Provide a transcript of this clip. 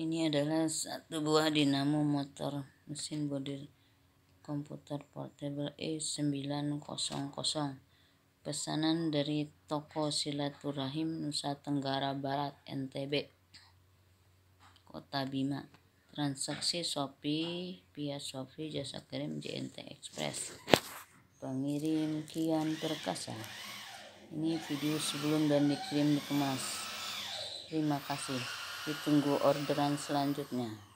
Ini adalah satu buah dinamo motor mesin bodi komputer portable E900. Pesanan dari toko Silaturahim Nusa Tenggara Barat NTB. Kota Bima. Transaksi Shopee, via Shopee Jasa Kirim JNT Express. Pengirim Kian Perkasa. Ini video sebelum dan dikirim dikemas. Terima kasih ditunggu orderan selanjutnya